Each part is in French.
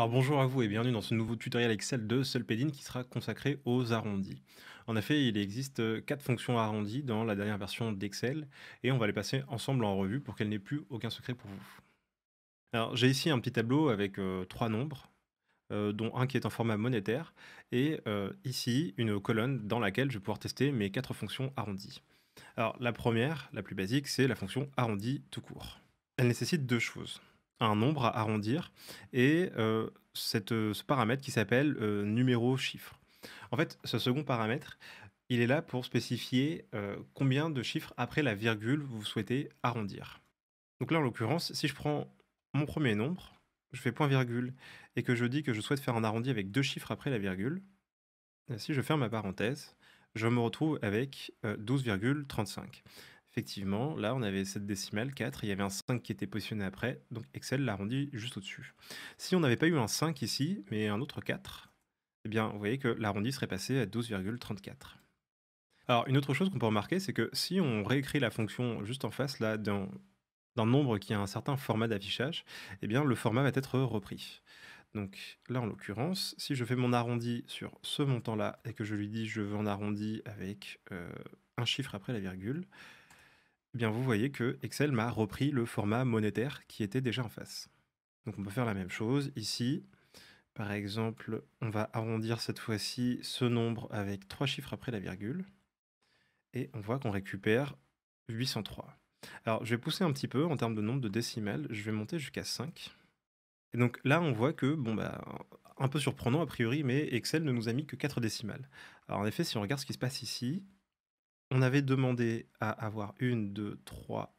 Alors bonjour à vous et bienvenue dans ce nouveau tutoriel Excel de Solpedin qui sera consacré aux arrondis. En effet, il existe euh, quatre fonctions arrondies dans la dernière version d'Excel et on va les passer ensemble en revue pour qu'elle n'ait plus aucun secret pour vous. Alors j'ai ici un petit tableau avec euh, trois nombres, euh, dont un qui est en format monétaire, et ici une colonne dans laquelle je vais pouvoir tester mes quatre fonctions arrondies. Alors la première, la plus basique, c'est la fonction arrondie tout court. Elle nécessite deux choses un nombre à arrondir et euh, cette, euh, ce paramètre qui s'appelle euh, numéro chiffre. En fait, ce second paramètre, il est là pour spécifier combien de chiffres après la virgule vous souhaitez arrondir. Donc là, en l'occurrence, si je prends mon premier nombre, je fais point virgule et que je dis que je souhaite faire un arrondi avec deux chiffres après la virgule, si je ferme ma parenthèse, je me retrouve avec 12,35. Effectivement, là, on avait cette décimale 4, il y avait un 5 qui était positionné après, donc Excel l'arrondit juste au-dessus. Si on n'avait pas eu un 5 ici, mais un autre 4, eh bien, vous voyez que l'arrondi serait passé à 12,34. Alors, une autre chose qu'on peut remarquer, c'est que si on réécrit la fonction juste en face, là, d'un nombre qui a un certain format d'affichage, eh bien, le format va être repris. Donc là, en l'occurrence, si je fais mon arrondi sur ce montant-là et que je lui dis je veux en arrondi avec euh, un chiffre après la virgule, eh bien vous voyez que Excel m'a repris le format monétaire qui était déjà en face. Donc on peut faire la même chose ici. Par exemple, on va arrondir cette fois-ci ce nombre avec trois chiffres après la virgule. Et on voit qu'on récupère 803. Alors je vais pousser un petit peu en termes de nombre de décimales, je vais monter jusqu'à 5. Et donc là on voit que, bon bah, un peu surprenant a priori, mais Excel ne nous a mis que 4 décimales. Alors en effet, si on regarde ce qui se passe ici, on avait demandé à avoir une, 2, 3,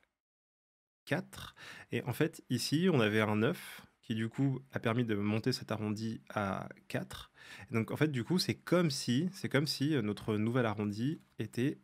4 Et en fait, ici, on avait un 9 qui, du coup, a permis de monter cet arrondi à 4. donc, en fait, du coup, c'est comme si, comme si euh, notre nouvel arrondi était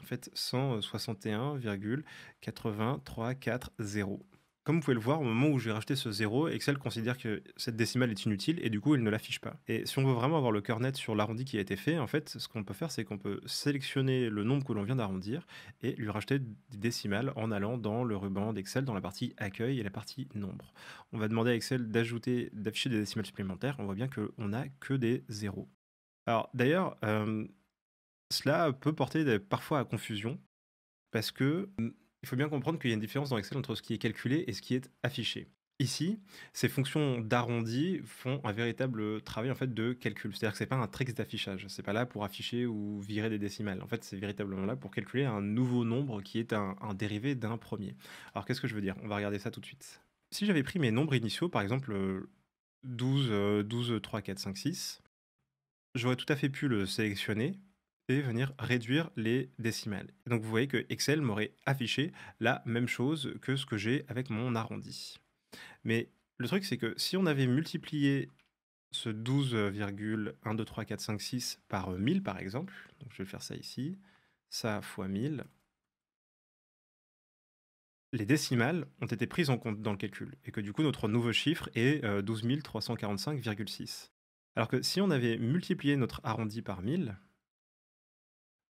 en fait 161,8340. Comme vous pouvez le voir, au moment où j'ai racheté ce 0, Excel considère que cette décimale est inutile et du coup, il ne l'affiche pas. Et si on veut vraiment avoir le cœur net sur l'arrondi qui a été fait, en fait, ce qu'on peut faire, c'est qu'on peut sélectionner le nombre que l'on vient d'arrondir et lui racheter des décimales en allant dans le ruban d'Excel, dans la partie accueil et la partie nombre. On va demander à Excel d'ajouter, d'afficher des décimales supplémentaires. On voit bien qu'on n'a que des zéros. Alors d'ailleurs, euh, cela peut porter parfois à confusion parce que hum, il faut bien comprendre qu'il y a une différence dans Excel entre ce qui est calculé et ce qui est affiché. Ici, ces fonctions d'arrondi font un véritable travail en fait de calcul. C'est-à-dire que n'est pas un trick d'affichage. C'est pas là pour afficher ou virer des décimales. En fait, c'est véritablement là pour calculer un nouveau nombre qui est un, un dérivé d'un premier. Alors qu'est-ce que je veux dire On va regarder ça tout de suite. Si j'avais pris mes nombres initiaux, par exemple 12, 12, 3, 4, 5, 6, j'aurais tout à fait pu le sélectionner, et venir réduire les décimales. donc vous voyez que Excel m'aurait affiché la même chose que ce que j'ai avec mon arrondi. Mais le truc c'est que si on avait multiplié ce 12,123456 par 1000 euh, par exemple, donc je vais faire ça ici, ça fois 1000, les décimales ont été prises en compte dans le calcul, et que du coup notre nouveau chiffre est 12345,6. Euh, Alors que si on avait multiplié notre arrondi par 1000,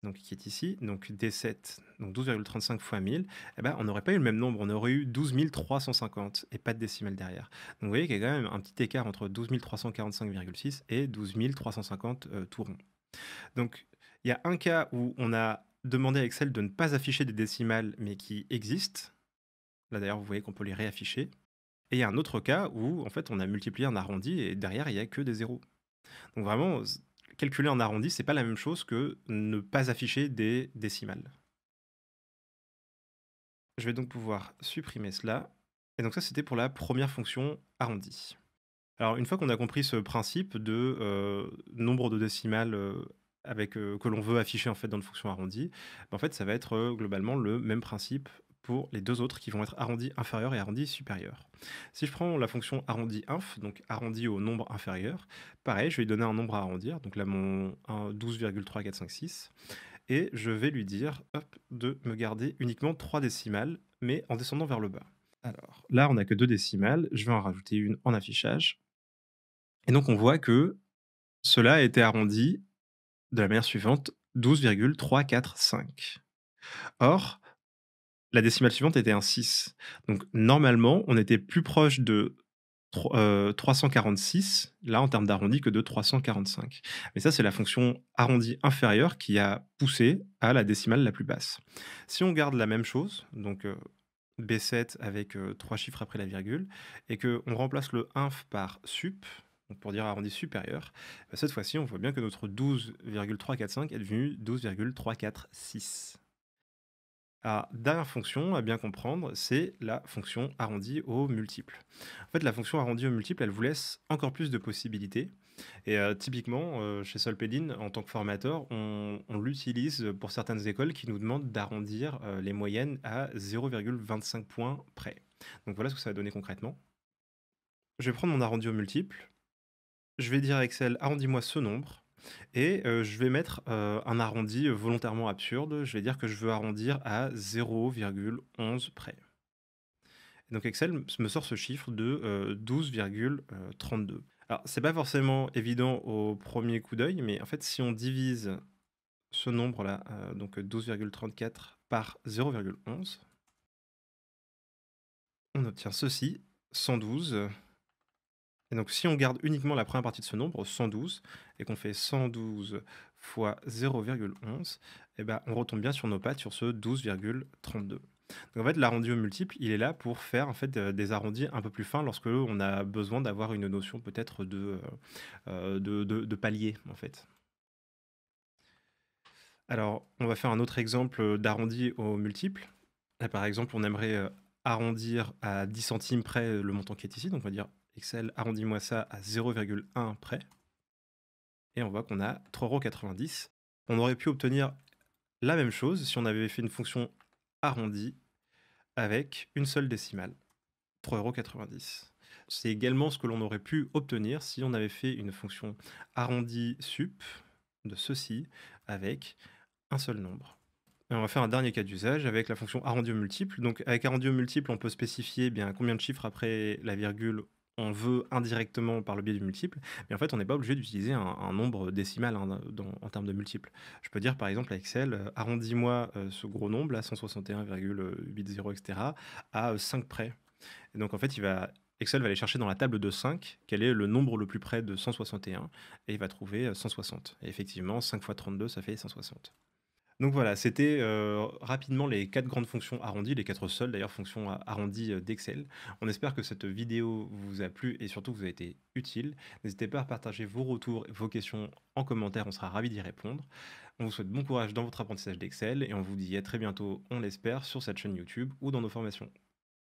donc qui est ici, donc D7, donc 12,35 fois 1000, eh ben, on n'aurait pas eu le même nombre, on aurait eu 12 350 et pas de décimales derrière. Donc vous voyez qu'il y a quand même un petit écart entre 12 345,6 et 12 350 euh, tout rond. Donc il y a un cas où on a demandé à Excel de ne pas afficher des décimales mais qui existent. Là d'ailleurs vous voyez qu'on peut les réafficher. Et il y a un autre cas où en fait on a multiplié, en arrondi et derrière il n'y a que des zéros. Donc vraiment, calculer en arrondi, c'est pas la même chose que ne pas afficher des décimales. Je vais donc pouvoir supprimer cela. Et donc ça, c'était pour la première fonction arrondie. Alors une fois qu'on a compris ce principe de euh, nombre de décimales euh, avec, euh, que l'on veut afficher en fait dans une fonction arrondie, ben, en fait ça va être globalement le même principe les deux autres qui vont être arrondi inférieur et arrondi supérieur. Si je prends la fonction arrondi inf, donc arrondi au nombre inférieur, pareil, je vais lui donner un nombre à arrondir, donc là mon 12,3456, et je vais lui dire de me garder uniquement 3 décimales, mais en descendant vers le bas. Alors là, on n'a que deux décimales, je vais en rajouter une en affichage. Et donc on voit que cela a été arrondi de la manière suivante, 12,345. Or, la décimale suivante était un 6. Donc normalement, on était plus proche de 346, euh, là en termes d'arrondi, que de 345. Mais ça, c'est la fonction arrondi inférieure qui a poussé à la décimale la plus basse. Si on garde la même chose, donc euh, B7 avec euh, trois chiffres après la virgule, et qu'on remplace le inf par sup, pour dire arrondi supérieur, bah, cette fois-ci, on voit bien que notre 12,345 est devenu 12,346 dernière fonction à bien comprendre, c'est la fonction arrondie au multiple. En fait, la fonction arrondie au multiple, elle vous laisse encore plus de possibilités. Et euh, typiquement, euh, chez SolPedin, en tant que formateur, on, l'utilise pour certaines écoles qui nous demandent d'arrondir euh, les moyennes à 0,25 points près. Donc voilà ce que ça va donner concrètement. Je vais prendre mon arrondi au multiple. Je vais dire à Excel, arrondis-moi ce nombre. Et euh, je vais mettre euh, un arrondi volontairement absurde. Je vais dire que je veux arrondir à 0,11 près. donc Excel me sort ce chiffre de 12,32. Euh, Alors, c'est pas forcément évident au premier coup d'œil, mais en fait, si on divise ce nombre-là, donc 12,34 par 0,11, on obtient ceci, 112. Et donc, si on garde uniquement la première partie de ce nombre, 112, et qu'on fait 112 fois 0,11, eh ben, on retombe bien sur nos pattes sur ce 12,32. Donc en fait, l'arrondi au multiple, il est là pour faire en fait des arrondis un peu plus fins lorsque l'on a besoin d'avoir une notion peut-être euh, de, de, de, palier en fait. Alors, on va faire un autre exemple d'arrondi au multiple. Là, par exemple, on aimerait euh, arrondir à 10 centimes près le montant qui est ici, donc on va dire Excel, arrondis-moi ça à 0,1 près. Et on voit qu'on a 3,90€. On aurait pu obtenir la même chose si on avait fait une fonction arrondie avec une seule décimale, 3,90€. C'est également ce que l'on aurait pu obtenir si on avait fait une fonction arrondie sup de ceci avec un seul nombre. Et on va faire un dernier cas d'usage avec la fonction arrondi au multiple. Donc avec arrondi multiple, on peut spécifier eh bien combien de chiffres après la virgule on veut indirectement par le biais du multiple, mais en fait, on n'est pas obligé d'utiliser un, nombre décimal hein, en termes de multiple. Je peux dire par exemple à Excel, euh, arrondis-moi euh, ce gros nombre, là, 161,80, etc., à 5 euh, près. Et donc en fait, Excel va aller chercher dans la table de 5 quel est le nombre le plus près de 161 et il va trouver 160. Et effectivement, 5 fois 32, ça fait 160. Donc voilà, c'était euh, rapidement les quatre grandes fonctions arrondies, les quatre seules d'ailleurs fonctions arrondies euh, d'Excel. On espère que cette vidéo vous a plu et surtout que vous a été utile. N'hésitez pas à partager vos retours, et vos questions en commentaire, on sera ravis d'y répondre. On vous souhaite bon courage dans votre apprentissage d'Excel et on vous dit à très bientôt, on l'espère, sur cette chaîne YouTube ou dans nos formations.